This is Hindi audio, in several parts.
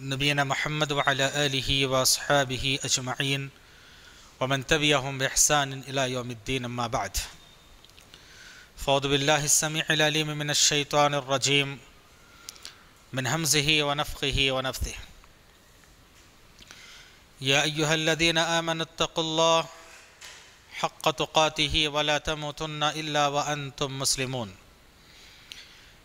نبينا محمد وعلى آله وأصحابه أجمعين ومن تبعهم بإحسان إلى يوم الدين أما بعد فوض بالله السميع العليم من الشيطان الرجيم من همزه ونفخه ونفثه يا أيها الذين آمنوا اتقوا الله حق تقاته ولا تموتن إلا وأنتم مسلمون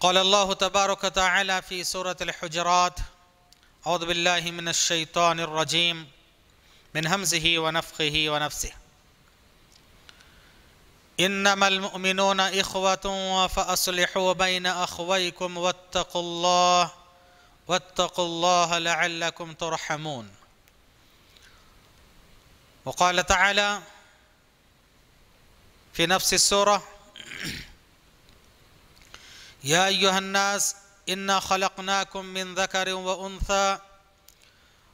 قال الله تبارك وتعالى في سورة الحجرات أعوذ بالله من الشيطان الرجيم من همزه ونفخه ونفسه إنما المؤمنون إخوة فأصلحوا بين أخويكم واتقوا الله واتقوا الله لعلكم ترحمون وقال تعالى في نفس السورة يا أيها الناس إنا خلقناكم من ذكر وأنثى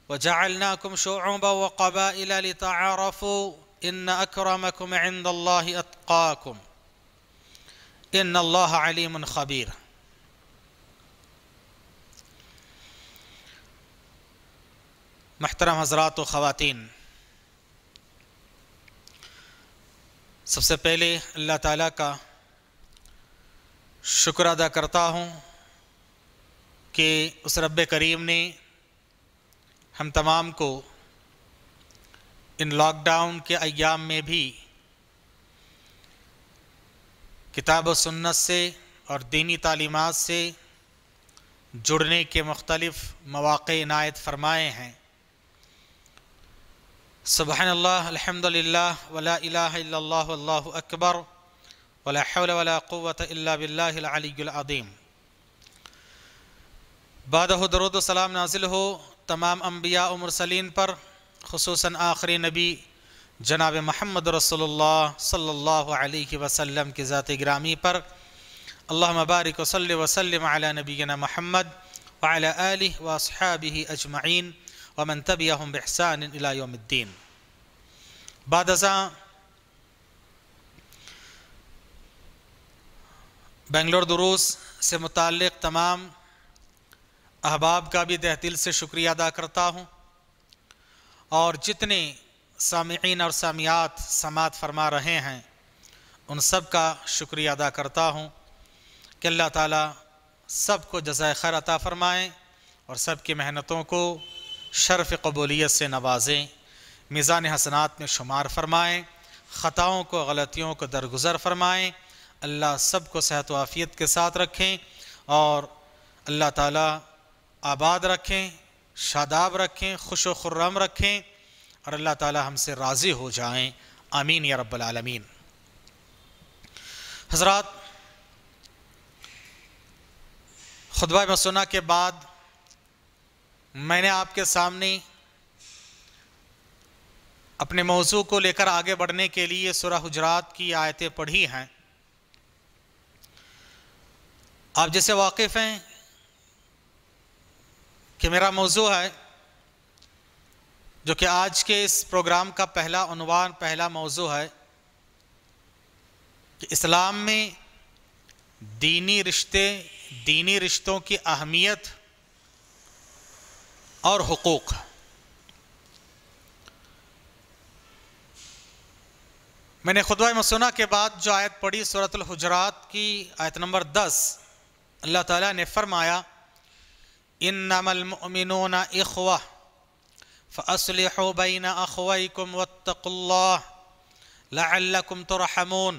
وجعلناكم شعوبا وقبائل لتعارفوا إن أكرمكم عند الله أتقاكم إن الله عليم خبير محترم حضرات و خواتین سب سے پہلے اللہ تعالیٰ کا शुक्र अदा करता हूँ कि उस रब करीम ने हम तमाम को इन लॉकडाउन के अयाम में भी किताब सुन्नत से और दीनी तलीमत से जुड़ने के मुख्तलफ़ मौाक़ इनायत फरमाए हैं सुबह अल्लाह अलहमदिल्ला वला अकबर वलावलाक़वतबिल्लादीम बादरदसलाम नाजिल हो तमाम अम्बिया मरसलिन पर खसूस आखिरी नबी जनाब महमद रसोल्ला सल्ला वसम की ज़ात ग्रामी पर अल्लाह मबारक वसल वसलम नबीना महमद वाली वसहाबी अजमाइन वमन तबिया बहसान इलायोमद्दीन बादजा बेंगलोर दुरुस से मुतक़ तमाम अहबाब का भी तह दिल से शुक्रिया अदा करता हूँ और जितने सामीन और सामियात समात फरमा रहे हैं उन सब का शुक्रिया अदा करता हूँ कि अल्लाह ताला सब को जजाय खैर अता फ़रमाएँ और सब की मेहनतों को शर्फ कबूलियत से नवाजें मिज़ान हसनात में शुमार फरमाएँ ख़ताओं को गलतियों को दरगुजर फरमाएँ अल्लाह सब को सेहत आफ़ियत के साथ रखें और अल्लाह ताला आबाद रखें शादाब रखें खुश खुर्रम रखें और अल्लाह ताला हमसे राज़ी हो जाएं आमीन या रब्बल आलमीन हजरत खुतबा मसना के बाद मैंने आपके सामने अपने मौजू को लेकर आगे बढ़ने के लिए सुरह हजरात की आयतें पढ़ी हैं आप जैसे वाकिफ़ हैं कि मेरा मौजू है जो कि आज के इस प्रोग्राम का पहला अनवान पहला मौजू है कि इस्लाम में दीनी रिश्ते दीनी रिश्तों की अहमियत और हकूक़ मैंने खुदवा मसूना के बाद जो आयत पढ़ी सूरतुल हुजरात की आयत नंबर दस अल्लाह ताला ने फरमाया इन नमलमिन अखवा फ़सलह बैन अखवैकुम वतकुल्लाकुम तुरहमून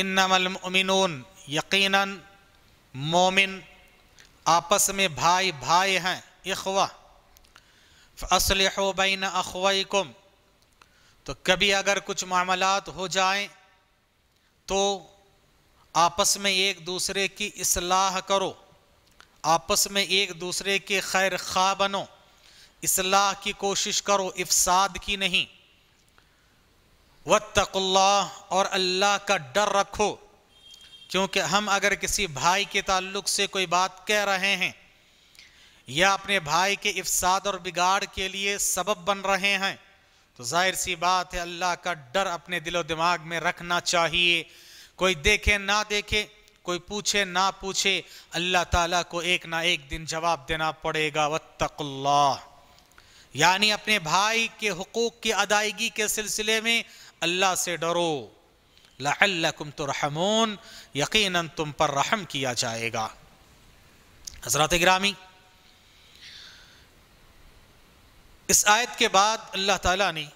इन नमलमिन यकीन मोमिन आपस में भाई भाई हैं अखवा फ़सलह बैन अखवैकुम तो कभी अगर कुछ मामलात हो जाएं तो आपस में एक दूसरे की असलाह करो आपस में एक दूसरे के खैर खा बनो इसलाह की कोशिश करो इफसाद की नहीं वत्तकुल्ला और अल्लाह का डर रखो क्योंकि हम अगर किसी भाई के ताल्लुक से कोई बात कह रहे हैं या अपने भाई के इफसाद और बिगाड़ के लिए सबब बन रहे हैं तो जाहिर सी बात है अल्लाह का डर अपने दिलो दिमाग में रखना चाहिए कोई देखे ना देखे कोई पूछे ना पूछे अल्लाह ताला को एक ना एक दिन जवाब देना पड़ेगा वत्तकुल्ला यानी अपने भाई के हकूक़ की अदायगी के सिलसिले में अल्लाह से डरो लाकुम तो रहमोन यकीन तुम पर रहम किया जाएगा हजरत ग्रामी इस आयत के बाद अल्लाह ताला ने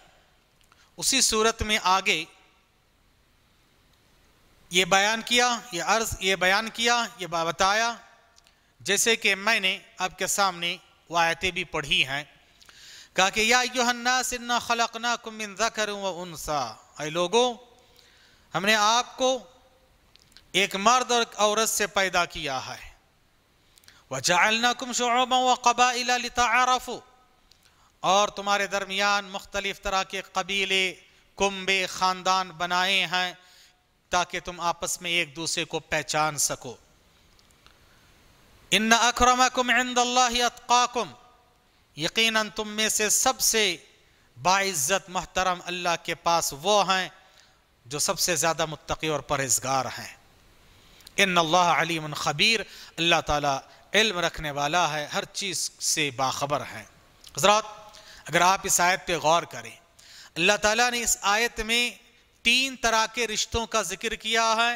उसी सूरत में आगे ये बयान किया ये अर्ज ये बयान किया ये बताया जैसे कि मैंने आपके सामने वायतें भी पढ़ी हैं कहा कि या योहन्ना सिन्ना खलकना कुमिन जकर व उनसा अरे लोगो हमने आपको एक मर्द और औरत से पैदा किया है व जालना कुम शोब व कबा इलाफ़ो और तुम्हारे दरमियान मुख्तलिफ़ तरह के कबीले कुंबे ख़ानदान बनाए हैं ताकि तुम आपस में एक दूसरे को पहचान सको इन अक्रमकुम इंदल्लाकुम यकीनन तुम में से सबसे बाइज़्ज़त मोहतरम अल्लाह के पास वो हैं जो सबसे ज़्यादा मुतकी और परहेजगार हैं इन अल्लाह अलीम ख़बीर अल्लाह ताला इल्म रखने वाला है हर चीज़ से बाखबर है हजरात अगर आप इस आयत पे गौर करें अल्लाह ताला ने इस आयत में तीन तरह के रिश्तों का जिक्र किया है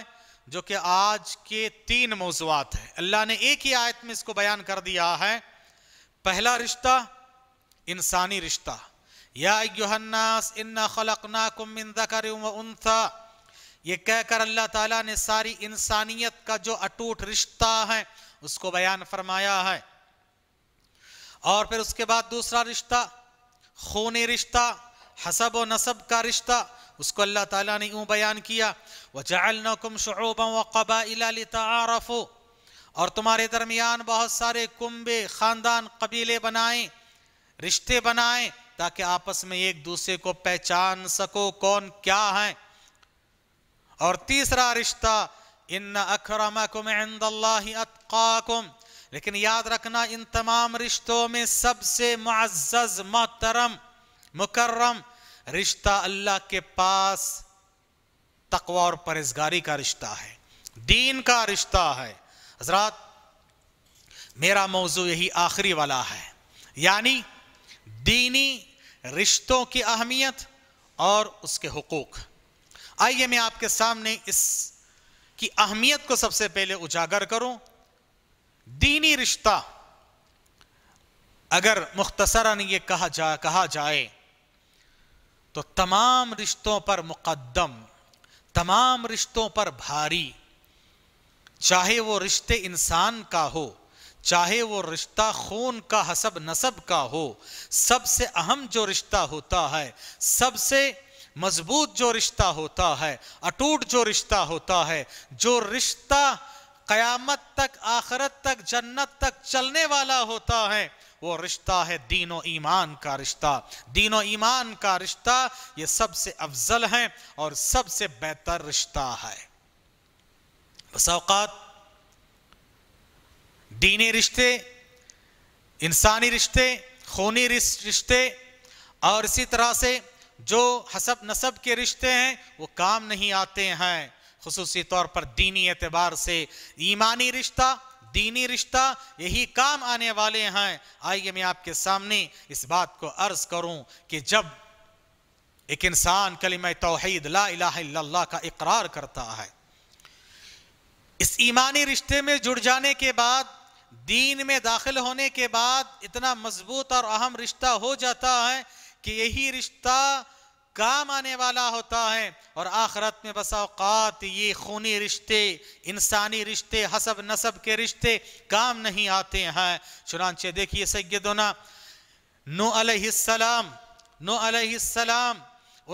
जो कि आज के तीन मौजूद है अल्लाह ने एक ही आयत में इसको बयान कर दिया है पहला रिश्ता इंसानी रिश्ता या ये कहकर अल्लाह ताला ने सारी इंसानियत का जो अटूट रिश्ता है उसको बयान फरमाया है और फिर उसके बाद दूसरा रिश्ता खूनी रिश्ता हसब व नसब का रिश्ता उसको अल्लाह ताला ने यूं बयान किया व जालकुम शोबा व कबाइलाफ़ो और तुम्हारे दरमियान बहुत सारे कुंबे ख़ानदान कबीले बनाए रिश्ते बनाए ताकि आपस में एक दूसरे को पहचान सको कौन क्या है और तीसरा रिश्ता इन अखरमकुम अतकाकुम लेकिन याद रखना इन तमाम रिश्तों में सबसे मुआज़ मोहतरम मुकर्रम रिश्ता अल्लाह के पास तकवा और परहेजगारी का रिश्ता है दीन का रिश्ता है हजरात मेरा मौजू यही आखिरी वाला है यानी दीनी रिश्तों की अहमियत और उसके हकूक़ आइए मैं आपके सामने इस की अहमियत को सबसे पहले उजागर करूं दीनी रिश्ता अगर मुख्तसरा ये कहा जा कहा जाए तो तमाम रिश्तों पर मुकदम तमाम रिश्तों पर भारी चाहे वो रिश्ते इंसान का हो चाहे वो रिश्ता खून का हसब नसब का हो सबसे अहम जो रिश्ता होता है सबसे मजबूत जो रिश्ता होता है अटूट जो रिश्ता होता है जो रिश्ता कयामत तक आखरत तक जन्नत तक चलने वाला होता है वो रिश्ता है दीन व ईमान का रिश्ता दीन व ईमान का रिश्ता ये सबसे अफजल है और सबसे बेहतर रिश्ता है बसात दीनी रिश्ते इंसानी रिश्ते खूनी रिश्ते और इसी तरह से जो हसब नसब के रिश्ते हैं वो काम नहीं आते हैं खसूसी तौर पर दीनी एतबार से ईमानी रिश्ता दीनी रिश्ता यही काम आने वाले हैं आइए मैं आपके सामने इस बात को अर्ज करूं कि जब एक इंसान कलिम तोहैद लाला का इकरार करता है इस ईमानी रिश्ते में जुड़ जाने के बाद दीन में दाखिल होने के बाद इतना मजबूत और अहम रिश्ता हो जाता है कि यही रिश्ता काम आने वाला होता है और आखरत में बसाओकात ये खूनी रिश्ते इंसानी रिश्ते हसब नसब के रिश्ते काम नहीं आते हैं चुनाचे देखिए सैदना नो अलम नो अलम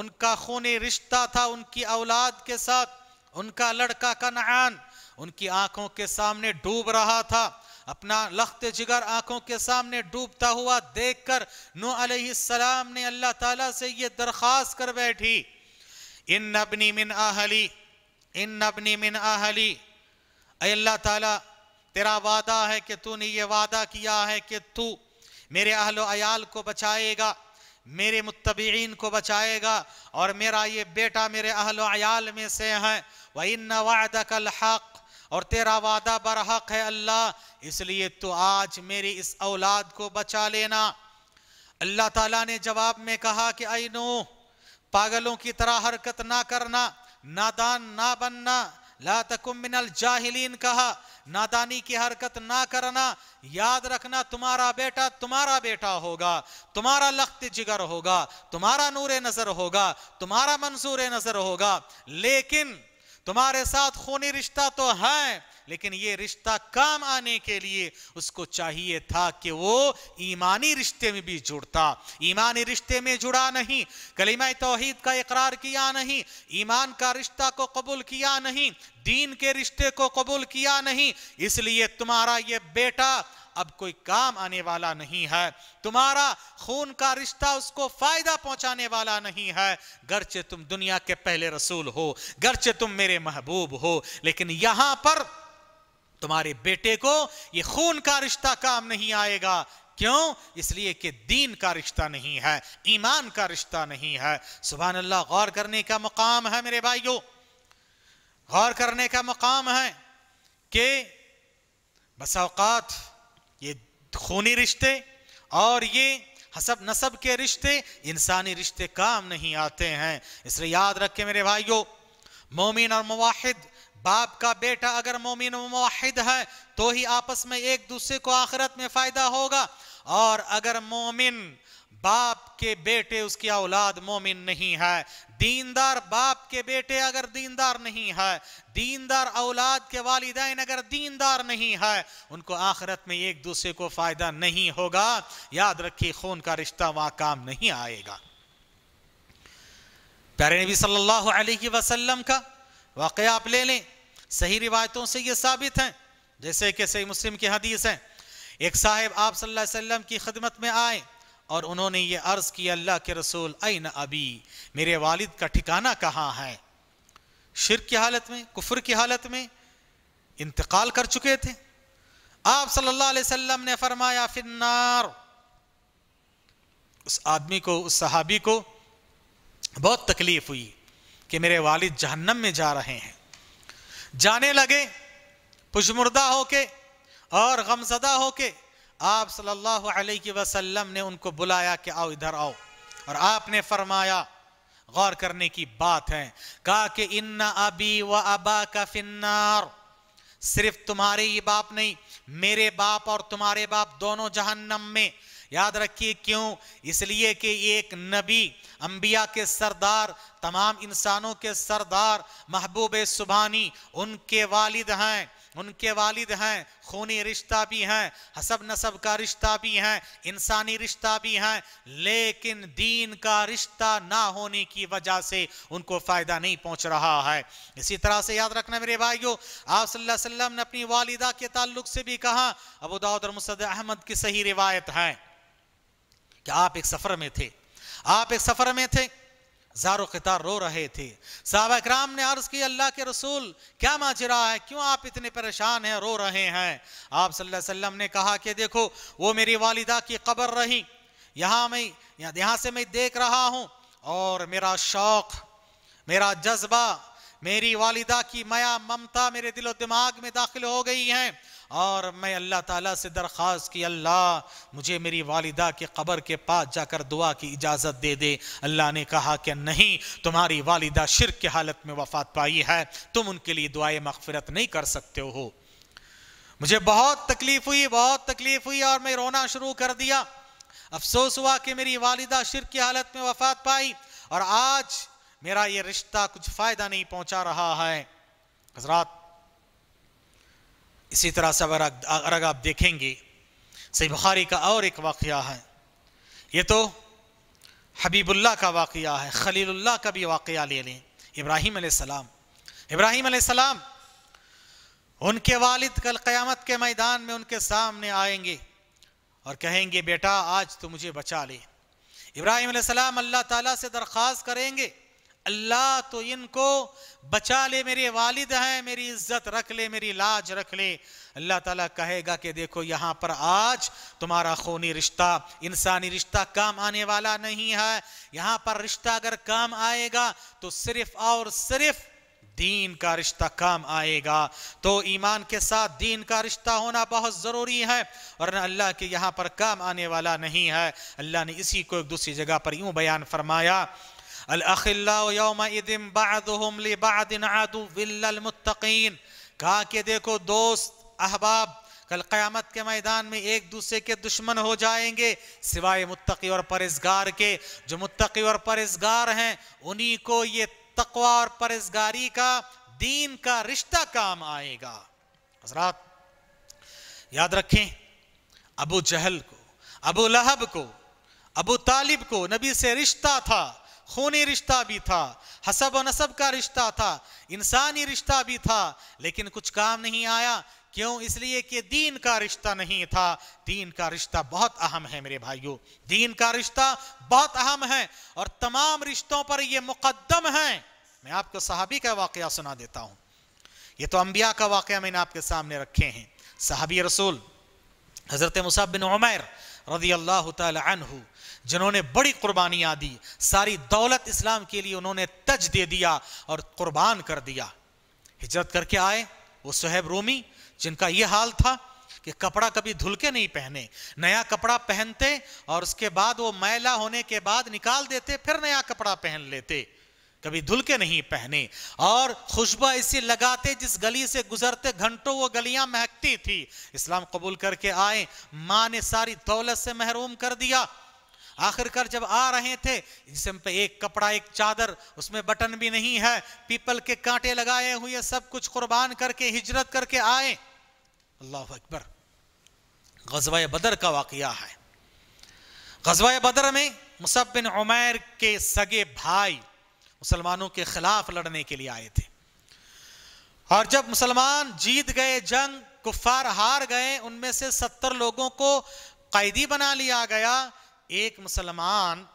उनका खूनी रिश्ता था उनकी औलाद के साथ उनका लड़का का कनआन उनकी आंखों के सामने डूब रहा था अपना लख्त जिगर आंखों के सामने डूबता हुआ देखकर नू सलाम ने अल्लाह ताला से ये दरख्वास्त कर बैठी इन नबनी मिन आहली इन नबनी मिन आहली अल्लाह ताला तेरा वादा है कि तूने ये वादा किया है कि तू मेरे अहलो अयाल को बचाएगा मेरे मुतबीन को बचाएगा और मेरा ये बेटा मेरे अहलो अयाल में से है वह इन वादा कल हक़ और तेरा वादा बरहक है अल्लाह इसलिए तो आज मेरी इस औलाद को बचा लेना अल्लाह ताला ने जवाब में कहा कि आई नो पागलों की तरह हरकत ना करना नादान ना बनना ला तकुमिनल जाहिलीन कहा नादानी की हरकत ना करना याद रखना तुम्हारा बेटा तुम्हारा बेटा होगा तुम्हारा लख्त जिगर होगा तुम्हारा नूर नजर होगा तुम्हारा मंसूर नजर होगा लेकिन तुम्हारे साथ खूनी रिश्ता तो है लेकिन ये रिश्ता काम आने के लिए उसको चाहिए था कि वो ईमानी रिश्ते में भी जुड़ता ईमानी रिश्ते में जुड़ा नहीं कलीमा तोहहीद का इकरार किया नहीं ईमान का रिश्ता को कबूल किया नहीं दीन के रिश्ते को कबूल किया नहीं इसलिए तुम्हारा ये बेटा अब कोई काम आने वाला नहीं है तुम्हारा खून का रिश्ता उसको फायदा पहुंचाने वाला नहीं है गर्चे तुम दुनिया के पहले रसूल हो गर्चे तुम मेरे महबूब हो लेकिन यहां पर तुम्हारे बेटे को ये खून का रिश्ता काम नहीं आएगा क्यों इसलिए कि दीन का रिश्ता नहीं है ईमान का रिश्ता नहीं है सुबह अल्लाह गौर करने का मुकाम है मेरे भाइयों गौर करने का मकाम है कि अवकात ये खूनी रिश्ते और ये हसब नसब के रिश्ते इंसानी रिश्ते काम नहीं आते हैं इसलिए याद रखें मेरे भाइयों मोमिन और मुवाहिद बाप का बेटा अगर मोमिन और मुवाहिद है तो ही आपस में एक दूसरे को आखिरत में फ़ायदा होगा और अगर मोमिन बाप के बेटे उसकी औलाद मोमिन नहीं है दीनदार बाप के बेटे अगर दीनदार नहीं है दीनदार औलाद के वालदेन अगर दीनदार नहीं है उनको आखिरत में एक दूसरे को फ़ायदा नहीं होगा याद रखिए खून का रिश्ता वहां काम नहीं आएगा प्यारे नबी सल्लल्लाहु अलैहि वसल्लम का वाक़ आप ले लें सही रिवायतों से ये साबित हैं जैसे कि सही मुस्लिम की हदीस हैं एक साहेब आप सल्लल्लाहु अलैहि वसल्लम की खदमत में आए और उन्होंने ये अर्ज़ किया अल्लाह के रसूल अन अबी मेरे वालिद का ठिकाना कहाँ है शिर की हालत में कुफर की हालत में इंतकाल कर चुके थे आप सल्लल्लाहु अलैहि वसल्लम ने फरमाया फिन्नार उस आदमी को उस सहाबी को बहुत तकलीफ हुई कि मेरे वालिद जहन्नम में जा रहे हैं जाने लगे पुशमुर्दा होके और गमजदा होके आप सल्लल्लाहु अलैहि वसल्लम ने उनको बुलाया कि आओ इधर आओ और आपने फरमाया गौर करने की बात है कहा कि इन्ना अबी व अबा का फिन्नार सिर्फ तुम्हारे ही बाप नहीं मेरे बाप और तुम्हारे बाप दोनों जहन्नम में याद रखिए क्यों इसलिए कि एक नबी अंबिया के सरदार तमाम इंसानों के सरदार महबूब सुबहानी उनके वालिद हैं उनके वालिद हैं खूनी रिश्ता भी हैं हसब नसब का रिश्ता भी हैं इंसानी रिश्ता भी हैं लेकिन दीन का रिश्ता ना होने की वजह से उनको फ़ायदा नहीं पहुंच रहा है इसी तरह से याद रखना मेरे भाइयों आप वसल्लम ने अपनी वालिदा के ताल्लुक से भी कहा अबू दाऊद और मुसद अहमद की सही रिवायत है कि आप एक सफ़र में थे आप एक सफ़र में थे जारो कतार रो रहे थे साहब कराम ने अर्ज की अल्लाह के रसूल क्या माजरा है क्यों आप इतने परेशान हैं रो रहे हैं आप सल्लल्लाहु अलैहि वसल्लम ने कहा कि देखो वो मेरी वालिदा की कब्र रही यहाँ मैं यहाँ से मैं देख रहा हूँ और मेरा शौक मेरा जज्बा मेरी वालिदा की मया ममता मेरे दिलो दिमाग में दाखिल हो गई है और मैं अल्लाह ताला से दरख्वास्त की अल्लाह मुझे मेरी वालिदा के कबर के पास जाकर दुआ की इजाज़त दे दे अल्लाह ने कहा कि नहीं तुम्हारी वालिदा शिर की हालत में वफात पाई है तुम उनके लिए दुआए मगफरत नहीं कर सकते हो मुझे बहुत तकलीफ हुई बहुत तकलीफ हुई और मैं रोना शुरू कर दिया अफसोस हुआ कि मेरी वालिदा शिर की हालत में वफात पाई और आज मेरा ये रिश्ता कुछ फ़ायदा नहीं पहुंचा रहा है हजरात इसी तरह से अगर अगर आप देखेंगे सही बुखारी का और एक वाक़ है ये तो हबीबुल्ला का वाक़ है खलीलुल्ला का भी वाक़ ले लें इब्राहीम सलाम इब्राहीम सलाम उनके वालिद कल क़यामत के मैदान में उनके सामने आएंगे और कहेंगे बेटा आज तो मुझे बचा ले इब्राहिम सलाम अल्लाह ताला से दरख्वास्त करेंगे अल्लाह तो इनको बचा ले मेरे वालिद हैं मेरी इज्जत रख ले मेरी लाज रख ले अल्लाह ताला कहेगा कि देखो यहाँ पर आज तुम्हारा खूनी रिश्ता इंसानी रिश्ता काम आने वाला नहीं है यहाँ पर रिश्ता अगर काम आएगा तो सिर्फ और सिर्फ दीन का रिश्ता काम आएगा तो ईमान के साथ दीन का रिश्ता होना बहुत ज़रूरी है और अल्लाह के यहाँ पर काम आने वाला नहीं है अल्लाह ने इसी को एक दूसरी जगह पर यूं बयान फरमाया अलखिल्लाबादिन कहा कि देखो दोस्त अहबाब कल क़यामत के मैदान में एक दूसरे के दुश्मन हो जाएंगे सिवाय मुत्तकी और परहेजगार के जो मुत्तकी और परहेजगार हैं उन्हीं को ये तकवा और परहेजगारी का दीन का रिश्ता काम आएगा हजरात याद रखें अबू जहल को अबू लहब को अबू तालिब को नबी से रिश्ता था खूनी रिश्ता भी था हसब और नसब का रिश्ता था इंसानी रिश्ता भी था लेकिन कुछ काम नहीं आया क्यों इसलिए कि दीन का रिश्ता नहीं था दीन का रिश्ता बहुत अहम है मेरे भाइयों दीन का रिश्ता बहुत अहम है और तमाम रिश्तों पर यह मुकदम है मैं आपको सहाबी का वाक्य सुना देता हूँ ये तो अंबिया का वाक्य मैंने आपके सामने रखे हैं सहाबी रसूल हज़रत मुसाबिन बिन उमैर अल्लाह तहु जिन्होंने बड़ी कुर्बानियां दी सारी दौलत इस्लाम के लिए उन्होंने तज दे दिया और कुर्बान कर दिया हिजरत करके आए वो सहेब रोमी जिनका ये हाल था कि कपड़ा कभी धुल के नहीं पहने नया कपड़ा पहनते और उसके बाद वो मैला होने के बाद निकाल देते फिर नया कपड़ा पहन लेते कभी धुल के नहीं पहने और खुशबा इसी लगाते जिस गली से गुजरते घंटों वो गलियां महकती थी इस्लाम कबूल करके आए माँ ने सारी दौलत से महरूम कर दिया आखिरकार जब आ रहे थे जिसम पे एक कपड़ा एक चादर उसमें बटन भी नहीं है पीपल के कांटे लगाए हुए सब कुछ कुर्बान करके हिजरत करके आए अल्लाह अकबर गजवा बदर का वाकया है गजवा बदर में मुसबिन उमैर के सगे भाई मुसलमानों के खिलाफ लड़ने के लिए आए थे और जब मुसलमान जीत गए जंग कुफार हार गए उनमें से सत्तर लोगों को कैदी बना लिया गया एक मुसलमान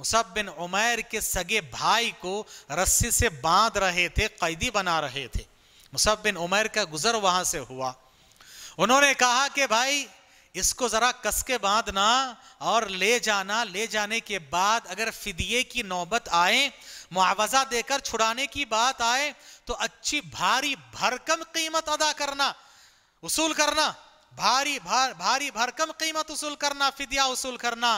मुसब बिन उमैर के सगे भाई को रस्सी से बांध रहे थे कैदी बना रहे थे मुसब बिन उमैर का गुजर वहां से हुआ उन्होंने कहा कि भाई इसको ज़रा कस के बांधना और ले जाना ले जाने के बाद अगर फिदिये की नौबत आए मुआवजा देकर छुड़ाने की बात आए तो अच्छी भारी भरकम कीमत अदा करना उसूल करना भारी भार भारी भरकम कीमत वसूल करना फिदिया वसूल करना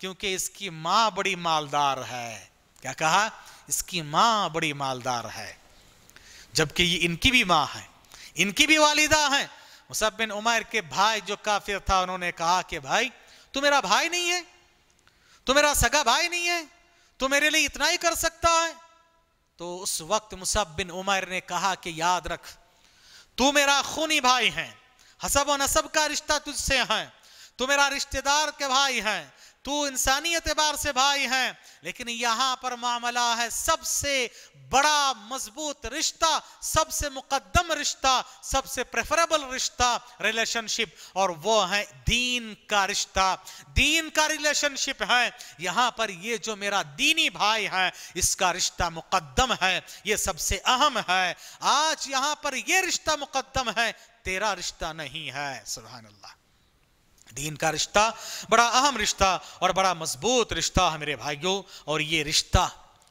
क्योंकि इसकी माँ बड़ी मालदार है क्या कहा इसकी माँ बड़ी मालदार है जबकि ये इनकी भी माँ है इनकी भी वालिदा है मुसब बिन उमर के भाई जो काफिर था उन्होंने कहा कि भाई तू मेरा भाई नहीं है तू मेरा सगा भाई नहीं है तू मेरे लिए इतना ही कर सकता है तो उस वक्त मुसब बिन उमर ने कहा कि याद रख तू मेरा खूनी भाई है हसब व नसब का रिश्ता तुझसे है तू मेरा रिश्तेदार के भाई है तू इंसानी एतबार से भाई है लेकिन यहाँ पर मामला है सबसे बड़ा मजबूत रिश्ता सबसे मुकदम रिश्ता सबसे प्रेफरेबल रिश्ता रिलेशनशिप और वो है दीन का रिश्ता दीन का रिलेशनशिप है यहाँ पर ये जो मेरा दीनी भाई है इसका रिश्ता मुकदम है ये सबसे अहम है आज यहाँ पर ये रिश्ता मुकदम है तेरा रिश्ता नहीं है सुबहान अल्लाह दीन का रिश्ता बड़ा अहम रिश्ता और बड़ा मजबूत रिश्ता है मेरे भाइयों और ये रिश्ता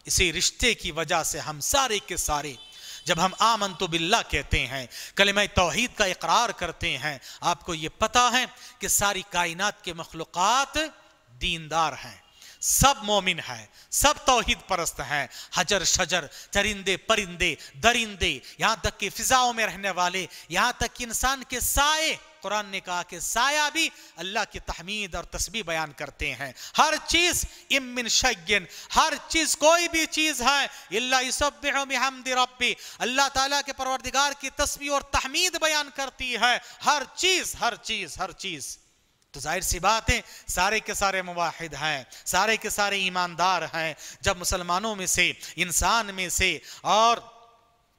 इसी रिश्ते की वजह से हम सारे के सारे जब हम आमन तो बिल्ला कहते हैं कलम तोहहीद का इकरार करते हैं आपको ये पता है कि सारी कायनात के मखलूक़ात दीनदार हैं सब मोमिन है सब तोहिद परस्त हैं हजर शजर चरिंदे परिंदे दरिंदे यहां तक कि फिजाओं में रहने वाले यहां तक कि इंसान के साए कुरान ने कहा कि साया भी अल्लाह की तहमीद और तस्बी बयान करते हैं हर चीज इमिन शयन हर चीज कोई भी चीज है अल्लाह ताला के परवरदिगार की तस्बी और तहमीद बयान करती है हर चीज हर चीज हर चीज तो जाहिर सी बात है सारे के सारे मुवाहिद हैं सारे के सारे ईमानदार हैं जब मुसलमानों में से इंसान में से और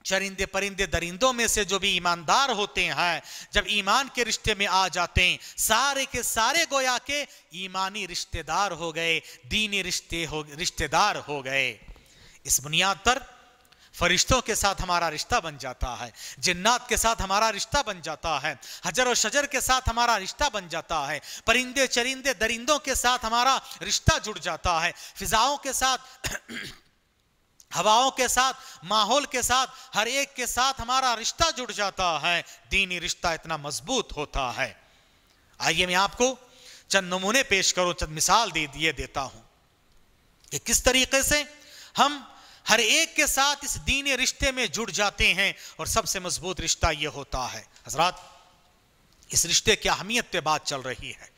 चरिंदे परिंदे दरिंदों में से जो भी ईमानदार होते हैं जब ईमान के रिश्ते में आ जाते हैं सारे के सारे गोया के ईमानी रिश्तेदार हो गए दीनी रिश्ते हो रिश्तेदार हो गए इस बुनियाद पर फरिश्तों के साथ हमारा रिश्ता बन जाता है जन्नात के साथ हमारा रिश्ता बन जाता है हजर और शजर के साथ हमारा रिश्ता बन जाता है परिंदे चरिंदे दरिंदों के साथ हमारा रिश्ता जुड़ जाता है फिजाओं के साथ हवाओं के साथ माहौल के साथ हर एक के साथ हमारा रिश्ता जुड़ जाता है दीनी रिश्ता इतना मजबूत होता है आइए मैं आपको चंद नमूने पेश करूं चंद मिसाल दे दिए देता हूं कि किस तरीके से हम हर एक के साथ इस दीन रिश्ते में जुड़ जाते हैं और सबसे मजबूत रिश्ता यह होता है हजरात इस रिश्ते की अहमियत पे बात चल रही है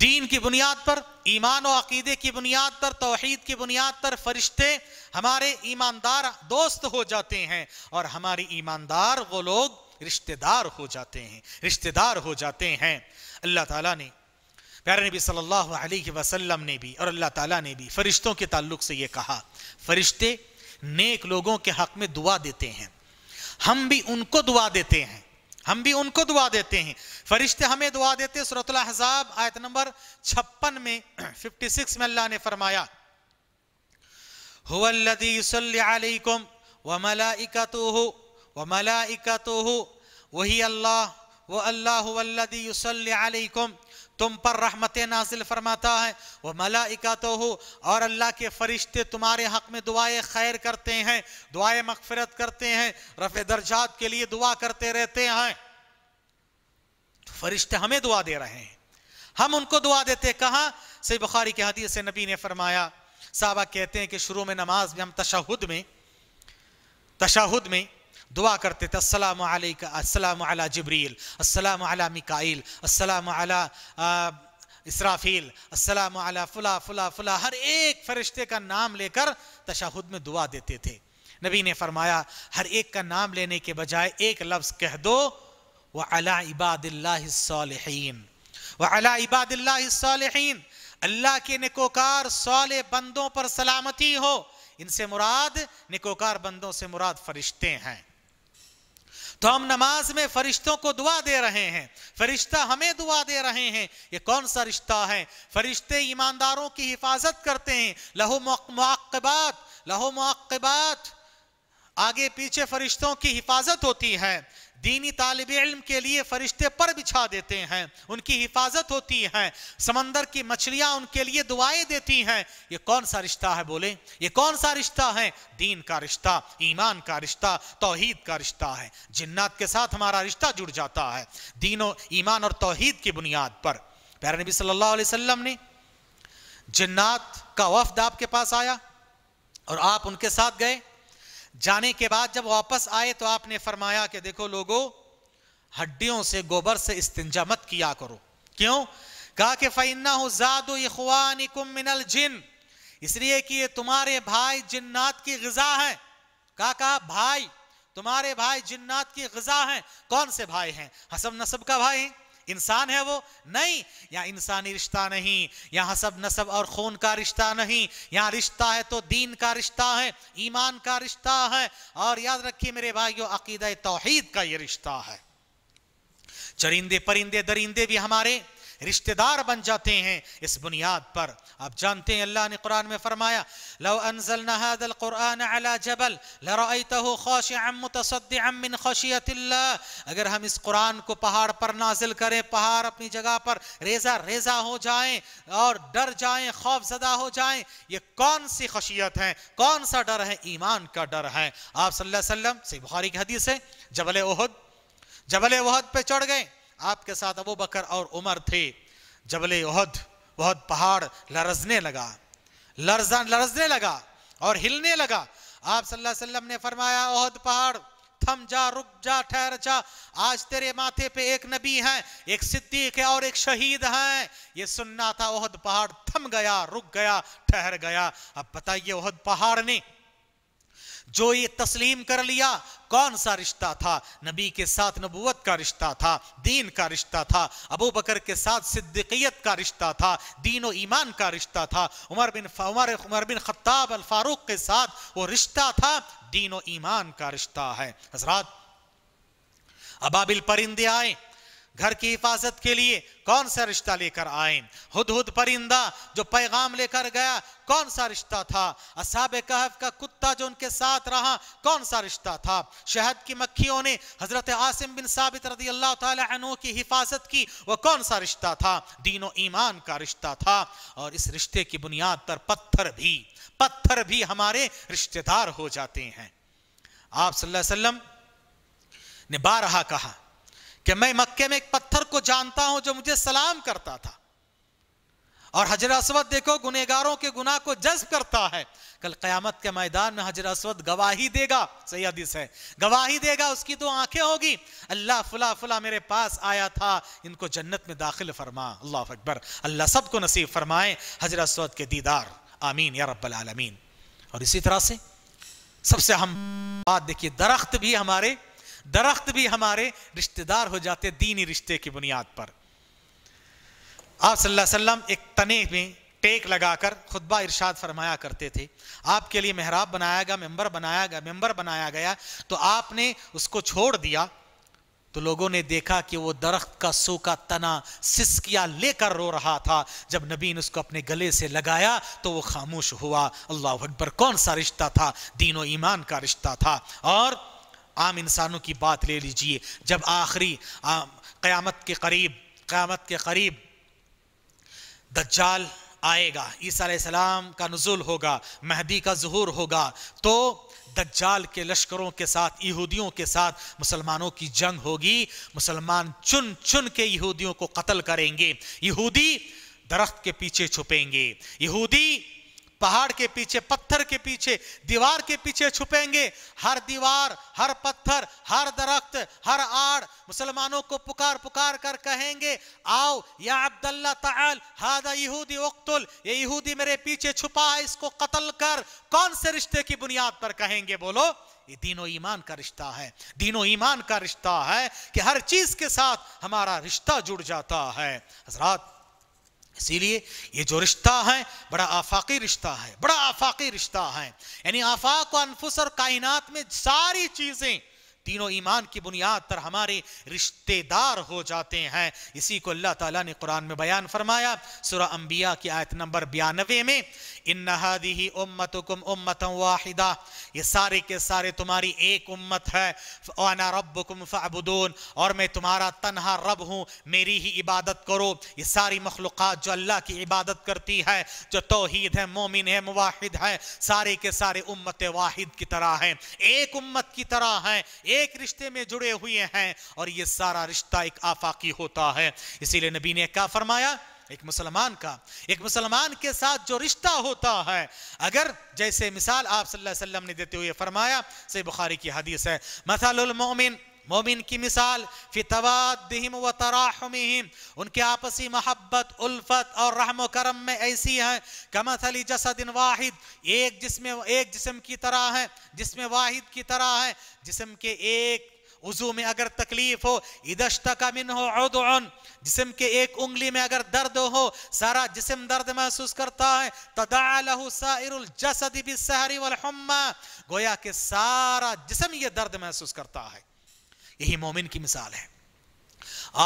दीन की बुनियाद पर ईमान और अकीदे की बुनियाद पर तोहहीद की बुनियाद पर फरिश्ते हमारे ईमानदार दोस्त हो जाते हैं और हमारे ईमानदार वो लोग रिश्तेदार हो जाते हैं रिश्तेदार हो जाते हैं अल्लाह ताला ने प्यारे नबी सल्लल्लाहु अलैहि वसल्लम ने भी और अल्लाह ताला ने भी फरिश्तों के ताल्लुक से ये कहा फरिश्ते नेक लोगों के हक में दुआ देते हैं हम भी उनको दुआ देते हैं हम भी उनको दुआ देते हैं फरिश्ते हमें दुआ देते हैं आयत नंबर छप्पन में 56 में अल्लाह ने फरमाया तो तो वही अल्लाह व अल्लाह तुम पर रहमत नाजिल फरमाता है वह मलाइका तो हो और अल्लाह के फरिश्ते तुम्हारे हक में दुआएं खैर करते हैं दुआएं मकफरत करते हैं रफे दर्जात के लिए दुआ करते रहते हैं तो फरिश्ते हमें दुआ दे रहे हैं हम उनको दुआ देते कहा सही बुखारी के हदीस से नबी ने फरमाया साहबा कहते हैं कि शुरू में नमाज में हम तशहद में तशहद में दुआ करते थे अस्सलाम वालेकुम अला जबरील अस्सलाम अला मिकाइल अस्सलाम अला इसराफील अस्सलाम अला फुला फुला फुला हर एक फरिश्ते का नाम लेकर तशाहुद में दुआ देते थे नबी ने फरमाया हर एक का नाम लेने के बजाय एक लफ्ज़ कह दो व अला इबादिल्लाहन व अला इबादिल्लाहन अल्लाह के निकोकार सौल बंदों पर सलामती हो इनसे मुराद निकोकार बंदों से मुराद फरिश्ते हैं तो हम नमाज में फरिश्तों को दुआ दे रहे हैं फरिश्ता हमें दुआ दे रहे हैं ये कौन सा रिश्ता है फरिश्ते ईमानदारों की हिफाजत करते हैं लहो मुआबात लहो मुआबात आगे पीछे फरिश्तों की हिफाजत होती है दीनी तालब इल्म के लिए फरिश्ते पर बिछा देते हैं उनकी हिफाजत होती है समंदर की मछलियां उनके लिए दुआएं देती हैं ये कौन सा रिश्ता है बोले ये कौन सा रिश्ता है दीन का रिश्ता ईमान का रिश्ता तोहहीद का रिश्ता है जिन्नात के साथ हमारा रिश्ता जुड़ जाता है दीनों ईमान और तोहहीद की बुनियाद पर प्यार नबी सल्लल्लाहु ने जन्नात का वफद आपके पास आया और आप उनके साथ गए जाने के बाद जब वापस आए तो आपने फरमाया कि देखो लोगों हड्डियों से गोबर से इस्तिंजा मत किया करो क्यों कहा कि फ़ैना जादो इखवान मिनल जिन इसलिए कि ये तुम्हारे भाई जिन्नात की गजा है कहा कहा भाई तुम्हारे भाई जिन्नात की गजा है कौन से भाई हैं हसब नसब का भाई है इंसान है वो नहीं यहाँ इंसानी रिश्ता नहीं यहाँ सब नसब और खून का रिश्ता नहीं यहाँ रिश्ता है तो दीन का रिश्ता है ईमान का रिश्ता है और याद रखिए मेरे भाइयों अकीद तोहहीद का ये रिश्ता है चरिंदे परिंदे दरिंदे भी हमारे रिश्तेदार बन जाते हैं इस बुनियाद पर आप जानते हैं अल्लाह ने कुरान में फरमाया जबल अगर हम इस कुरान को पहाड़ पर नाजिल करें पहाड़ अपनी जगह पर रेजा रेजा हो जाए और डर जाए खौफ जदा हो जाए ये कौन सी खशियत है कौन सा डर है ईमान का डर है आप सल्लल्लाहु अलैहि वसल्लम से बुखारी की हदीस है जबल ओहद जबल वहद पे चढ़ गए आपके साथ अबू बकर और उमर थे जबले ओहद बहुत पहाड़ लरजने लगा लरजा लरजने लगा और हिलने लगा आप सल्लल्लाहु अलैहि वसल्लम ने फरमाया ओहद पहाड़ थम जा रुक जा ठहर जा आज तेरे माथे पे एक नबी है एक सिद्दीक है और एक शहीद है ये सुनना था ओहद पहाड़ थम गया रुक गया ठहर गया अब बताइए ओहद पहाड़ ने जो ये तस्लीम कर लिया कौन सा रिश्ता था नबी के साथ नबूवत का रिश्ता था दीन का रिश्ता था अबू बकर के साथ सिद्दीकियत का रिश्ता था दीन और ईमान का रिश्ता था Umar bin Umar Umar bin Khattab al Farooq के साथ वो रिश्ता था दीन और ईमान का रिश्ता है हजरात अबाबिल परिंदे आए घर की हिफाजत के लिए कौन सा रिश्ता लेकर आए हुद हुद परिंदा जो पैगाम लेकर गया कौन सा रिश्ता था असाब कहफ का कुत्ता जो उनके साथ रहा कौन सा रिश्ता था शहद की मक्खियों ने हजरत आसिम बिन साबित रदी अल्लाह तु की हिफाजत की वह कौन सा रिश्ता था दीनों ईमान का रिश्ता था और इस रिश्ते की बुनियाद पर पत्थर भी पत्थर भी हमारे रिश्तेदार हो जाते हैं आप सल्लल्लाहु अलैहि वसल्लम ने बारहा कहा कि मैं मक्के में एक पत्थर को जानता हूं जो मुझे सलाम करता था और हजर असवद देखो गुनेगारों के गुनाह को जज्ब करता है कल कयामत के मैदान में हजर असवद गवाही देगा सही हदीस है गवाही देगा उसकी दो तो आंखें होगी अल्लाह फुला फुला मेरे पास आया था इनको जन्नत में दाखिल फरमा अल्लाह अकबर अल्लाह सबको नसीब फरमाए हजर असवद के दीदार आमीन या रब्बल आलमीन और इसी तरह से सबसे हम बात देखिए दरख्त भी हमारे दरख्त भी हमारे रिश्तेदार हो जाते दीनी रिश्ते की बुनियाद पर आप सल्लल्लाहु अलैहि वसल्लम एक तने में टेक लगाकर खुतबा इरशाद फरमाया करते थे आपके लिए मेहराब बनाया गया मेंबर बनाया गया मेंबर बनाया गया तो आपने उसको छोड़ दिया तो लोगों ने देखा कि वो दरख्त का सूखा तना सिसकिया लेकर रो रहा था जब नबी ने उसको अपने गले से लगाया तो वो खामोश हुआ अल्लाह अकबर कौन सा रिश्ता था दीन ईमान का रिश्ता था और आम इंसानों की बात ले लीजिए जब आखिरी क्यामत के करीब क्यामत के करीब दज्जाल आएगा ईसीम का नज़ुल होगा महदी का जहूर होगा तो दज्जाल के लश्करों के साथ यहूदियों के साथ मुसलमानों की जंग होगी मुसलमान चुन चुन के यहूदियों को कत्ल करेंगे यहूदी दरख्त के पीछे छुपेंगे यहूदी पहाड़ के पीछे पत्थर के पीछे दीवार के पीछे छुपेंगे हर दीवार हर पत्थर हर दरख्त हर आड़ मुसलमानों को पुकार पुकार कर कहेंगे आओ या अब्दुल्ला ताल हादा यहूदी उक्तुल ये यहूदी मेरे पीछे छुपा है इसको कत्ल कर कौन से रिश्ते की बुनियाद पर कहेंगे बोलो ये दीनो ईमान का रिश्ता है दीनो ईमान का रिश्ता है कि हर चीज के साथ हमारा रिश्ता जुड़ जाता है हजरात इसीलिए ये जो रिश्ता है बड़ा आफाकी रिश्ता है बड़ा आफाकी रिश्ता है यानी आफाक और अनफुस और कायनात में सारी चीज़ें तीनों ईमान की बुनियाद पर हमारे रिश्तेदार हो जाते हैं इसी को अल्लाह ताला ने कुरान में बयान फरमाया सुरा अंबिया की आयत नंबर बयानवे में इन नहादी ही उम्मत उम्मत वाहिदा ये सारे के सारे तुम्हारी एक उम्मत है ओना रब फबुदून और मैं तुम्हारा तनहा रब हूँ मेरी ही इबादत करो ये सारी मखलूक़ जो अल्लाह की इबादत करती है जो तोहद है मोमिन है मुवाहिद है सारे के सारे उम्मत वाहिद की तरह है एक उम्मत की तरह हैं एक रिश्ते में जुड़े हुए हैं और ये सारा रिश्ता एक आफाकी होता है इसीलिए नबी ने क्या फरमाया एक मुसलमान का एक मुसलमान के साथ जो रिश्ता होता है अगर जैसे मिसाल आप सल्लल्लाहु अलैहि वसल्लम ने देते हुए फरमाया सही बुखारी की हदीस है मसालमिन मोमिन की मिसाल फितवादिम व तराहमिम उनके आपसी मोहब्बत उल्फत और रहम करम में ऐसी हैं कमथली जसदिन वाहिद एक जिसमें एक जिसम की तरह है जिसमें वाहिद की तरह है जिसम के एक उजू में अगर तकलीफ हो इदश्त का मिन हो उदन जिसम के एक उंगली में अगर दर्द हो सारा जिसम दर्द महसूस करता है तदालहसदी गोया के सारा जिसम ये दर्द महसूस करता है यही मोमिन की मिसाल है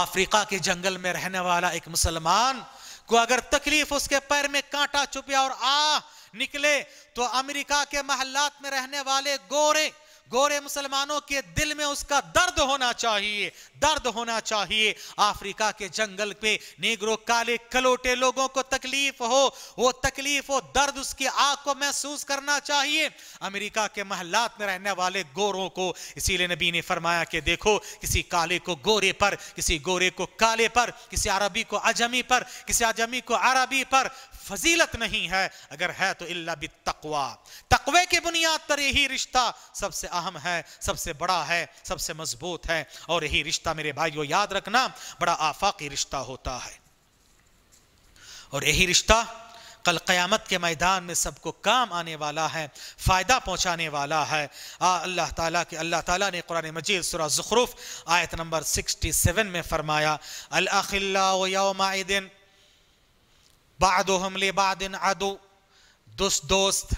अफ्रीका के जंगल में रहने वाला एक मुसलमान को अगर तकलीफ उसके पैर में कांटा चुपया और आ निकले तो अमेरिका के महल्लात में रहने वाले गोरे गोरे मुसलमानों के दिल में उसका दर्द होना चाहिए दर्द होना चाहिए अफ्रीका के जंगल पे नेग्रो काले कलोटे लोगों को तकलीफ हो वो तकलीफ हो दर्द उसकी आग को महसूस करना चाहिए अमेरिका के महलात में रहने वाले गोरों को इसीलिए नबी ने फरमाया कि देखो किसी काले को गोरे पर किसी गोरे को काले पर किसी अरबी को अजमी पर किसी अजमी को अरबी पर फजीलत नहीं है अगर है तो इल्ला भी तकवा तकवे के बुनियाद पर यही रिश्ता सबसे अहम है सबसे बड़ा है सबसे मजबूत है और यही रिश्ता मेरे भाइयों याद रखना बड़ा आफाकी रिश्ता होता है और यही रिश्ता कल क़यामत के मैदान में सबको काम आने वाला है फ़ायदा पहुँचाने वाला है आ अल्लाह ताला के अल्लाह ताला ने कुरान मजीद सुरा ज़ुखरूफ़ आयत नंबर 67 में फ़रमाया अलाखिल्ला यौमादिन बादो हमले बाद इन आदो दुष्ट दोस्त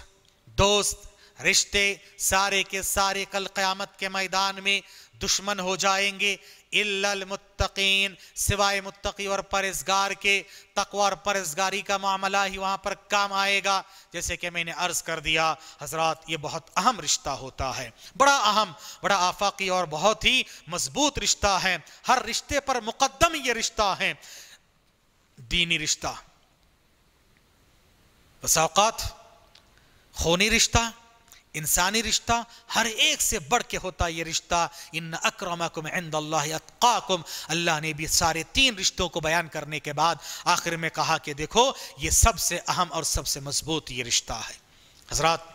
दोस्त रिश्ते सारे के सारे कल क़यामत के मैदान में दुश्मन हो जाएंगे मुत्तकीन सिवाय मुत्तकी और परहेजगार के तकवा और परहेजगारी का मामला ही वहाँ पर काम आएगा जैसे कि मैंने अर्ज कर दिया हजरत ये बहुत अहम रिश्ता होता है बड़ा अहम बड़ा आफाकी और बहुत ही मजबूत रिश्ता है हर रिश्ते पर मुकदम ये रिश्ता है दीनी रिश्ता बसाओकात खूनी रिश्ता इंसानी रिश्ता हर एक से बढ़ के होता ये रिश्ता इन अक्रमकुम अल्लाम अल्लाह ने भी सारे तीन रिश्तों को बयान करने के बाद आखिर में कहा कि देखो ये सबसे अहम और सबसे मजबूत ये रिश्ता है हजरात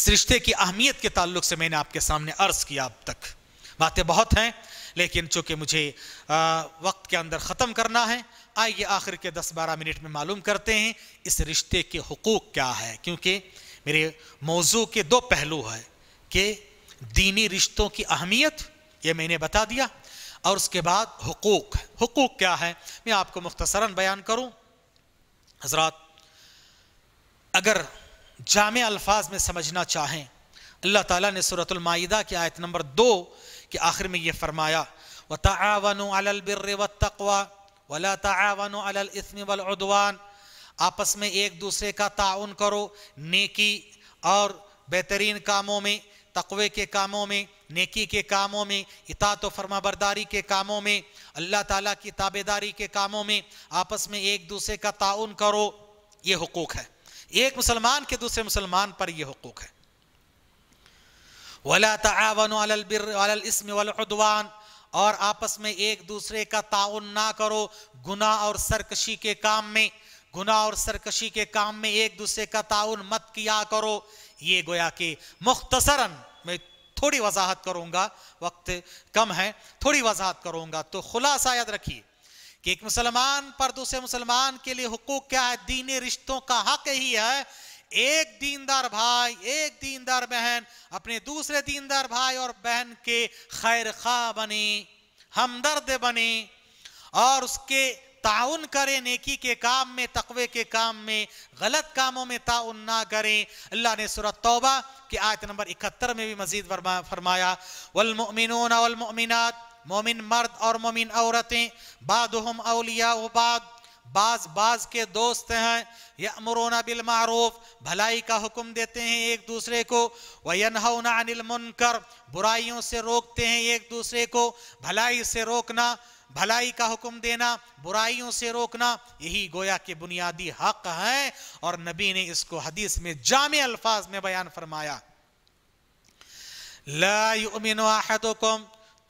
इस रिश्ते की अहमियत के ताल्लुक से मैंने आपके सामने अर्ज़ किया अब तक बातें बहुत हैं लेकिन चूंकि मुझे आ, वक्त के अंदर ख़त्म करना है आइए आखिर के 10-12 मिनट में मालूम करते हैं इस रिश्ते के हकूक़ क्या है क्योंकि मेरे मौजू के दो पहलू हैं कि दीनी रिश्तों की अहमियत ये मैंने बता दिया और उसके बाद हकूक़ हकूक़ क्या है मैं आपको मुख्तसरा बयान करूं हजरात अगर जाम अल्फाज में समझना चाहें अल्लाह ताला ने सूरतमायदा की आयत नंबर दो के आखिर में ये फरमाया व तावन अलबिर व तकवा वला तावन आपस में एक दूसरे का ताउन करो नेकी और बेहतरीन कामों में तकवे के कामों में नेकी के कामों में इतात फरमाबरदारी के कामों में अल्लाह ताला की ताबेदारी के कामों में आपस में एक दूसरे का ताउन करो ये हकूक़ है एक मुसलमान के दूसरे मुसलमान पर यह हकूक़ है वला तावन अलबिर अलस्म वलउदवान और आपस में एक दूसरे का ताउन ना करो गुना और सरकशी के काम में गुना और सरकशी के काम में एक दूसरे का ताउन मत किया करो ये गोया कि मुख्तसरन मैं थोड़ी वजाहत करूंगा वक्त कम है थोड़ी वजाहत करूंगा तो खुलासा याद रखिए कि एक मुसलमान पर दूसरे मुसलमान के लिए हुकूक क्या है दीनी रिश्तों का हक ही है एक दीनदार भाई एक दीनदार बहन अपने दूसरे दीनदार भाई और बहन के खैर खा बने हमदर्द बने और उसके ताउन करें नेकी के काम में तकवे के काम में गलत कामों में ताउन ना करें अल्लाह ने सूरत तौबा के आयत नंबर इकहत्तर में भी मजीद फरमाया वलमिन मोमिन मर्द और मोमिन औरतें बाद हम अलिया बाद बाज बाज के दोस्त हैं या अमरोना बिल मारूफ भलाई का हुक्म देते हैं एक दूसरे को वनहना अनिल मुनकर बुराइयों से रोकते हैं एक दूसरे को भलाई से रोकना भलाई का हुक्म देना बुराइयों से रोकना यही गोया के बुनियादी हक हैं और नबी ने इसको हदीस में जाम अल्फाज में बयान फरमाया लामिन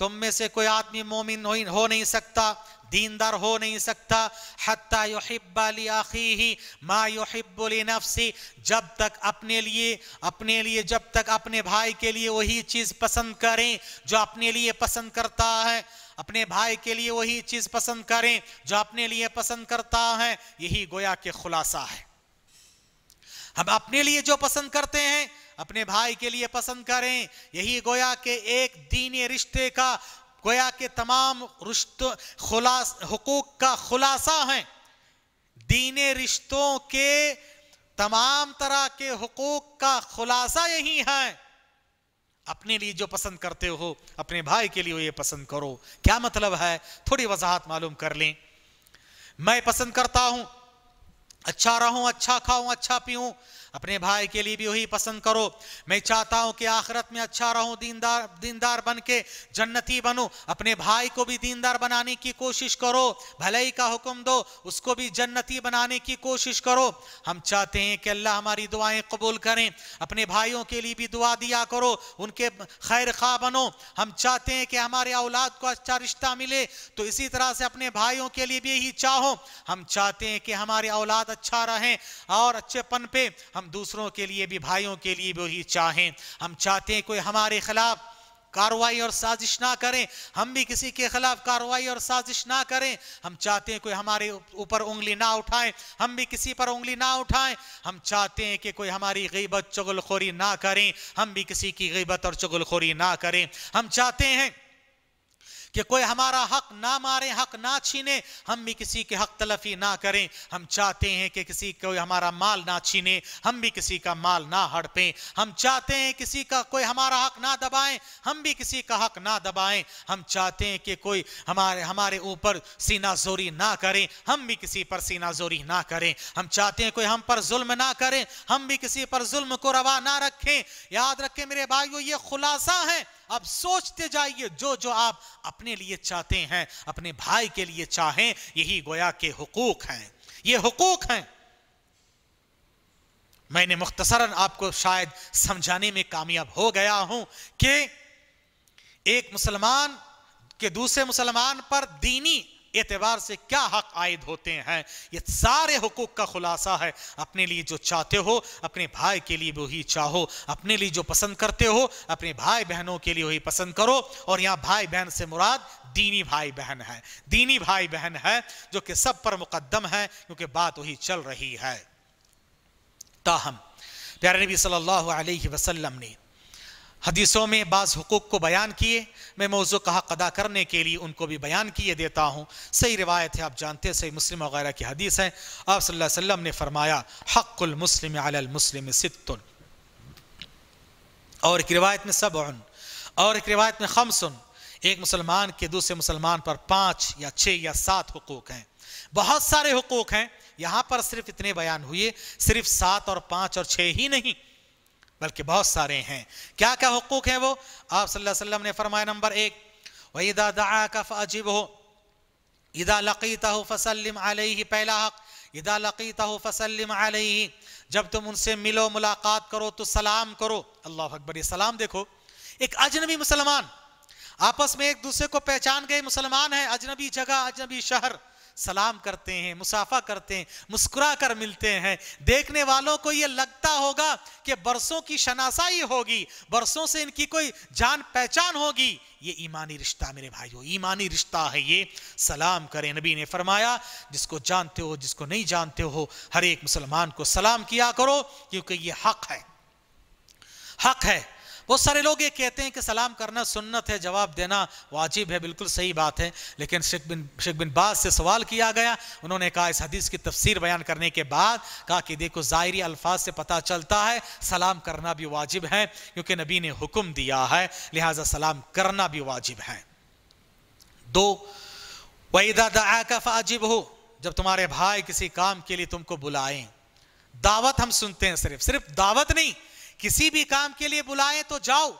तुम में से कोई आदमी मोमिन हो नहीं सकता दीनदार हो नहीं सकता हत्ता योहिब्बाली आखी ही माँ योहिब्बुली नफसी जब तक अपने लिए अपने लिए जब तक अपने भाई के लिए वही चीज़ पसंद करें जो अपने लिए पसंद करता है अपने भाई के लिए वही चीज़ पसंद करें जो अपने लिए पसंद करता है यही गोया के खुलासा है हम अपने लिए जो पसंद करते हैं अपने भाई के लिए पसंद करें यही गोया के एक दीनी रिश्ते का गोया के तमाम रिश्त खुलास हकूक का खुलासा हैं दीन रिश्तों के तमाम तरह के हकूक का खुलासा यही है अपने लिए जो पसंद करते हो अपने भाई के लिए ये पसंद करो क्या मतलब है थोड़ी वजाहत मालूम कर लें मैं पसंद करता हूं अच्छा रहूं अच्छा खाऊं अच्छा पीऊं अपने भाई के लिए भी वही पसंद करो मैं चाहता हूं कि आखिरत में अच्छा रहूं दीनदार दीनदार बन के जन्नती बनू अपने भाई को भी दीनदार बनाने की कोशिश करो भलाई का हुक्म दो उसको भी जन्नती बनाने की कोशिश करो हम चाहते हैं कि अल्लाह हमारी दुआएं कबूल करें अपने भाइयों के लिए भी दुआ दिया करो उनके खैर खा बनो हम चाहते हैं कि हमारे औलाद को अच्छा रिश्ता मिले तो इसी तरह से अपने भाइयों के लिए भी यही चाहो हम चाहते हैं कि हमारे औलाद अच्छा रहें और अच्छे पन पे हम हम दूसरों के लिए भी भाइयों के लिए भी वही चाहें हम चाहते हैं कोई हमारे खिलाफ कार्रवाई और साजिश ना करें हम भी किसी के खिलाफ कार्रवाई और साजिश ना करें हम चाहते हैं कोई हमारे ऊपर उंगली ना उठाएं हम भी किसी पर उंगली ना उठाएं हम चाहते हैं कि कोई हमारी गईबत चुगलखोरी ना करें हम भी किसी की गईबत और चुगलखोरी ना करें हम चाहते हैं कि कोई हमारा हक ना मारे हक ना छीने हम भी किसी के हक तलफी ना करें हम चाहते हैं कि किसी कोई हमारा माल ना छीने हम भी किसी का माल ना हड़पें हम चाहते हैं किसी का कोई हमारा हक ना दबाएं हम भी किसी का हक ना दबाएं हम चाहते हैं कि कोई हमारे हमारे ऊपर सीना जोरी ना करें हम भी किसी पर सीना जोरी ना करें हम चाहते हैं कोई हम पर जुल्म ना करें हम भी किसी पर जुल्म को रवा ना रखें याद रखें मेरे भाइयों ये खुलासा है अब सोचते जाइए जो जो आप अपने लिए चाहते हैं अपने भाई के लिए चाहें यही गोया के हकूक हैं ये हकूक हैं मैंने मुख्तसरन आपको शायद समझाने में कामयाब हो गया हूं कि एक मुसलमान के दूसरे मुसलमान पर दीनी एतबार से क्या हक आयद होते हैं ये सारे हकूक़ का खुलासा है अपने लिए जो चाहते हो अपने भाई के लिए वही चाहो अपने लिए जो पसंद करते हो अपने भाई बहनों के लिए वही पसंद करो और यहाँ भाई बहन से मुराद दीनी भाई बहन है दीनी भाई बहन है जो कि सब पर मुकदम है क्योंकि बात वही चल रही है ताहम प्यारे नबी सल्लल्लाहु अलैहि वसल्लम ने हदीसों में बाज़ हकूक़ को बयान किए मैं मौजू कहा कदा करने के लिए उनको भी बयान किए देता हूँ सही रिवायत है आप जानते हैं सही मुस्लिम वगैरह की हदीस है आप सल्लल्लाहु अलैहि वसल्लम ने फरमाया हक़ुलमस्लिम अलमस्लिम सितुल और एक रिवायत में सब और एक रिवायत में सुन एक मुसलमान के दूसरे मुसलमान पर पाँच या छः या सात हकूक़ हैं बहुत सारे हकूक़ हैं यहाँ पर सिर्फ इतने बयान हुए सिर्फ सात और पाँच और छः ही नहीं बल्कि बहुत सारे हैं क्या क्या हकूक़ हैं वो आप सल्लल्लाहु अलैहि वसल्लम ने फरमाया नंबर एक वहीदा दा का अजीब हो इदा लकीता हो फसलम आलही पहला हक इदा लकीता हो फसलम आलही जब तुम उनसे मिलो मुलाकात करो तो सलाम करो अल्लाह अकबर ये सलाम देखो एक अजनबी मुसलमान आपस में एक दूसरे को पहचान गए मुसलमान है अजनबी जगह अजनबी शहर सलाम करते हैं मुसाफा करते हैं मुस्कुरा कर मिलते हैं देखने वालों को यह लगता होगा कि बरसों की शनासाई होगी बरसों से इनकी कोई जान पहचान होगी ये ईमानी रिश्ता मेरे भाइयों ईमानी रिश्ता है ये सलाम करें नबी ने फरमाया जिसको जानते हो जिसको नहीं जानते हो हर एक मुसलमान को सलाम किया करो क्योंकि ये हक है हक है बहुत सारे लोग ये कहते हैं कि सलाम करना सुन्नत है जवाब देना वाजिब है बिल्कुल सही बात है लेकिन शेख बिन शेख बिन बाज से सवाल किया गया उन्होंने कहा इस हदीस की तफसीर बयान करने के बाद कहा कि देखो ज़ाहरी अल्फाज से पता चलता है सलाम करना भी वाजिब है क्योंकि नबी ने हुक्म दिया है लिहाजा सलाम करना भी वाजिब है दो वहीदा दया का फाजिब हो जब तुम्हारे भाई किसी काम के लिए तुमको बुलाएं दावत हम सुनते हैं सिर्फ सिर्फ दावत नहीं किसी भी काम के लिए बुलाएं तो जाओ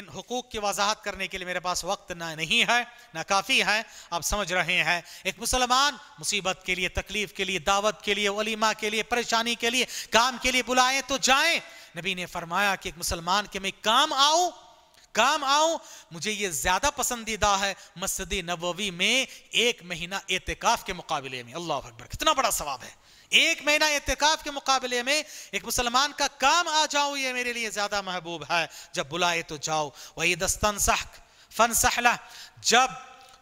इन हकूक की वजाहत करने के लिए मेरे पास वक्त ना नहीं है ना काफ़ी है आप समझ रहे हैं एक मुसलमान मुसीबत के लिए तकलीफ के लिए दावत के लिए वलीमा के लिए परेशानी के लिए काम के लिए बुलाएं तो जाएं नबी ने फरमाया कि एक मुसलमान के मैं काम आऊं काम आऊं मुझे ये ज्यादा पसंदीदा है मस्जिद नबवी में एक महीना एहतिकाफ के मुकाबले में अल्लाह अकबर कितना बड़ा सवाब है एक महीना एहतिकाफ के मुकाबले में एक मुसलमान का काम आ जाओ ये मेरे लिए ज्यादा महबूब है जब बुलाए तो जाओ वही दस्तन सहक फन सहला जब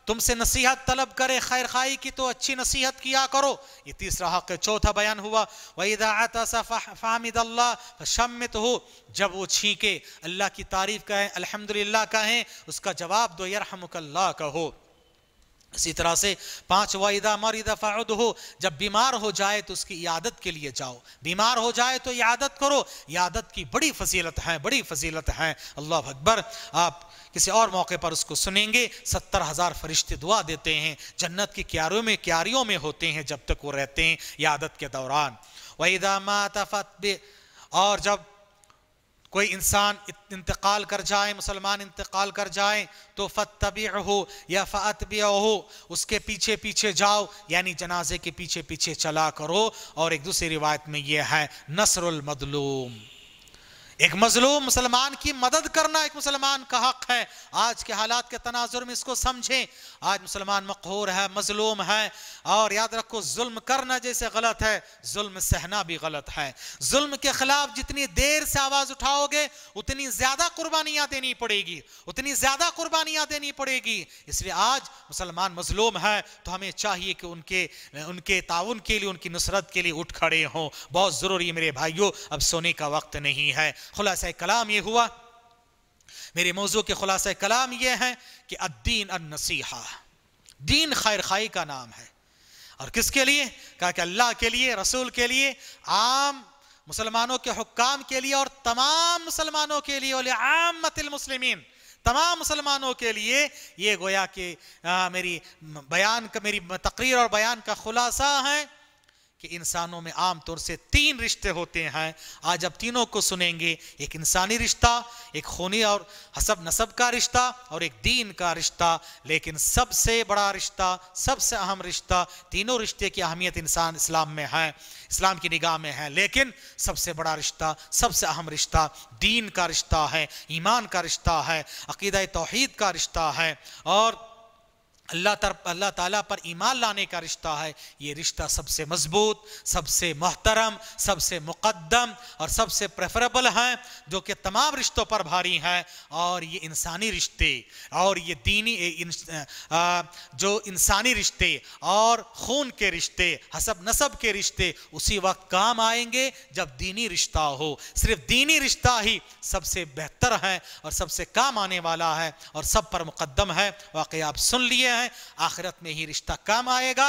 तुमसे नसीहत तलब करे खैर खाई की तो अच्छी नसीहत किया करो ये तीसरा हक चौथा बयान हुआ वही फामिद हो जब वो छींके अल्लाह की तारीफ कहें अल्हम्दुलिल्लाह कहें उसका जवाब दो यरहमुकल्ला कहो इसी तरह से पांच वाहिदा मरीदा फ़ाउद हो जब बीमार हो जाए तो उसकी यादत के लिए जाओ बीमार हो जाए तो यादत करो यादत की बड़ी फजीलत है बड़ी फजीलत है अल्लाह अकबर आप किसी और मौके पर उसको सुनेंगे सत्तर हज़ार फरिश्ते दुआ देते हैं जन्नत की क्यारियों में क्यारियों में होते हैं जब तक वो रहते हैं यादत के दौरान वहीदा मातफत और जब कोई इंसान इंतकाल कर जाए मुसलमान इंतकाल कर जाए तो फ़तबी हो या फ़तबिया हो उसके पीछे पीछे जाओ यानी जनाजे के पीछे पीछे चला करो और एक दूसरी रिवायत में यह है नसरुल मदलूम एक मजलूम मुसलमान की मदद करना एक मुसलमान का हक है आज के हालात के तनाजुर में इसको समझें आज मुसलमान मकहूर है मजलूम है और याद रखो जुल्म करना जैसे गलत है जुल्म सहना भी गलत है जुल्म के खिलाफ जितनी देर से आवाज़ उठाओगे उतनी ज़्यादा कुर्बानियाँ देनी पड़ेगी उतनी ज़्यादा कुर्बानियाँ देनी पड़ेगी इसलिए आज मुसलमान मजलूम है तो हमें चाहिए कि उनके उनके ताउन के लिए उनकी नुसरत के लिए उठ खड़े हों बहुत ज़रूरी मेरे भाइयों अब सोने का वक्त नहीं है खुलासा कलाम ये हुआ मेरे मौजू के खुलासा कलाम ये है कि अद्दीन अन नसीहा दीन खैर खाई का नाम है और किसके लिए कहा कि अल्लाह के लिए रसूल के लिए आम मुसलमानों के हुक्काम के लिए और तमाम मुसलमानों के लिए वाले मुसलिमिन तमाम मुसलमानों के लिए ये गोया कि मेरी बयान का मेरी तकरीर और बयान का खुलासा है कि इंसानों में आमतौर से तीन रिश्ते होते हैं आज आप तीनों को सुनेंगे एक इंसानी रिश्ता एक खूनी और हसब नसब का रिश्ता और एक दीन का रिश्ता लेकिन सबसे बड़ा रिश्ता सबसे अहम रिश्ता तीनों रिश्ते की अहमियत इंसान इस्लाम में है इस्लाम की निगाह में है लेकिन सबसे बड़ा रिश्ता सबसे अहम रिश्ता दीन का रिश्ता है ईमान का रिश्ता है अकीद तोहद का रिश्ता है और अल्लाह तर अल्लाह ताला पर ईमान लाने का रिश्ता है ये रिश्ता सबसे मजबूत सबसे मोहतरम सबसे मुकदम और सबसे प्रेफरेबल हैं जो कि तमाम रिश्तों पर भारी हैं और ये इंसानी रिश्ते और ये दीनी जो इंसानी रिश्ते और खून के रिश्ते हसब नसब के रिश्ते उसी वक्त काम आएंगे जब दीनी रिश्ता हो सिर्फ दीनी रिश्ता ही सबसे बेहतर है और सबसे काम आने वाला है और सब पर मुकदम है वाकई आप सुन लिए जाए आखिरत में ही रिश्ता काम आएगा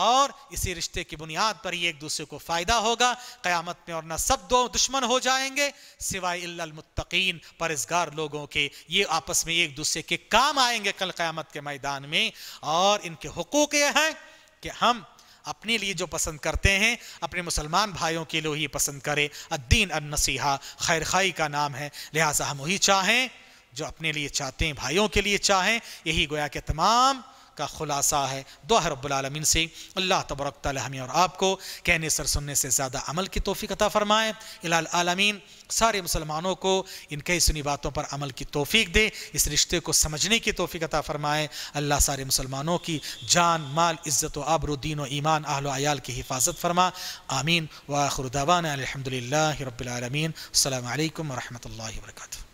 और इसी रिश्ते की बुनियाद पर ही एक दूसरे को फ़ायदा होगा क़यामत में और न सब दो दुश्मन हो जाएंगे सिवाय मुत्तकीन परिसगार लोगों के ये आपस में एक दूसरे के काम आएंगे कल क़यामत के मैदान में और इनके हकूक़ यह हैं कि हम अपने लिए जो पसंद करते हैं अपने मुसलमान भाइयों के लिए ही पसंद करें अद्दीन अन नसीहा खैर खाई का नाम है लिहाजा हम वही चाहें जो अपने लिए चाहते हैं भाइयों के लिए चाहें यही गोया के तमाम का खुलासा है दुआ रबालमीन से अल्लाह तबरक हमें और आपको कहने सर सुनने से ज़्यादा अमल की तोफ़ी अता फ़रमाएँ इलाल आलमीन सारे मुसलमानों को इन कई सुनी बातों पर अमल की तोफ़ी दे इस रिश्ते को समझने की तोफ़ी अता फ़रमाएँ अल्लाह सारे मुसलमानों की जान माल इज़्ज़त आबरुद्दीन ईमान आहल की हिफाजत फ़रमा आमीन वाखरुदावान अलहमदिल्ला रबालमीन अल्लाम वरहमल वर्का